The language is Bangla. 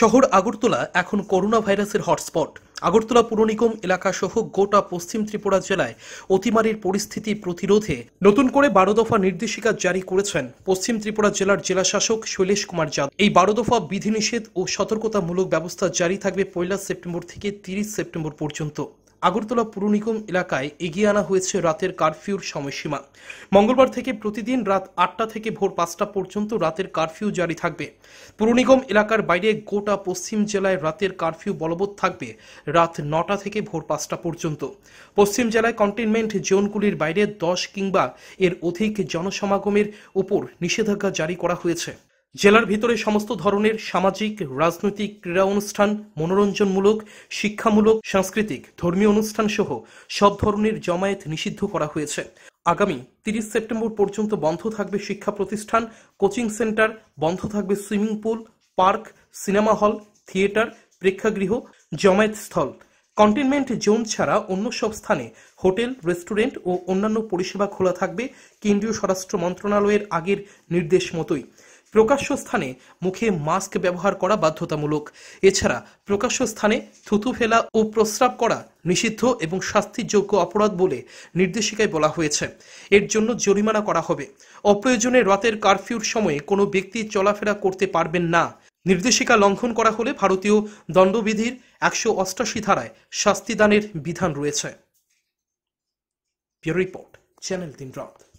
শহর আগরতলা এখন করোনা ভাইরাসের হটস্পট আগরতলা এলাকা সহ গোটা পশ্চিম ত্রিপুরা জেলায় অতিমারির পরিস্থিতি প্রতিরোধে নতুন করে বারো দফা নির্দেশিকা জারি করেছেন পশ্চিম ত্রিপুরা জেলার জেলাশাসক শৈলেশ কুমার যাদব এই বারো দফা বিধিনিষেধ ও সতর্কতামূলক ব্যবস্থা জারি থাকবে পয়লা সেপ্টেম্বর থেকে তিরিশ সেপ্টেম্বর পর্যন্ত আগরতলা পুর নিগম এলাকায় এগিয়ে আনা হয়েছে রাতের কারফিউর সময়সীমা মঙ্গলবার থেকে প্রতিদিন রাত আটটা থেকে ভোর পাঁচটা পর্যন্ত রাতের কারফিউ জারি থাকবে পুর নিগম এলাকার বাইরে গোটা পশ্চিম জেলায় রাতের কারফিউ বলবৎ থাকবে রাত নটা থেকে ভোর পাঁচটা পর্যন্ত পশ্চিম জেলায় কন্টেনমেন্ট জোনগুলির বাইরে দশ কিংবা এর অধিক জনসমাগমের উপর নিষেধাজ্ঞা জারি করা হয়েছে জেলার ভিতরে সমস্ত ধরনের সামাজিক রাজনৈতিক ক্রীড়া অনুষ্ঠান মনোরঞ্জনমূলক শিক্ষামূলক সাংস্কৃতিক ধর্মীয় অনুষ্ঠান সহ সব ধরনের জমায়েত নিষিদ্ধ করা হয়েছে আগামী তিরিশ সেপ্টেম্বর পর্যন্ত বন্ধ থাকবে শিক্ষা প্রতিষ্ঠান কোচিং সেন্টার বন্ধ থাকবে swimming pool park cinema hall theatre প্রেক্ষাগৃহ জমায়েত স্থল কন্টেনমেন্ট জোন ছাড়া অন্য সব স্থানে হোটেল রেস্টুরেন্ট ও অন্যান্য পরিষেবা খোলা থাকবে কেন্দ্রীয় স্বরাষ্ট্র মন্ত্রণালয়ের আগের নির্দেশ মতোই প্রকাশ্য স্থানে মুখে মাস্ক ব্যবহার করা বাধ্যতামূলক এছাড়া প্রকাশ্য স্থানে থুতু ফেলা ও প্রস্রাব করা নিষিদ্ধ এবং শাস্তিযোগ্য অপরাধ বলে নির্দেশিকায় বলা হয়েছে এর জন্য জরিমানা করা হবে অপ্রয়োজনে রাতের কারফিউর সময়ে কোনো ব্যক্তি চলাফেরা করতে পারবেন না নির্দেশিকা লঙ্ঘন করা হলে ভারতীয় দণ্ডবিধির একশো অষ্টাশি ধারায় শাস্তিদানের বিধান রয়েছে রিপোর্ট চ্যানেল তিন রাত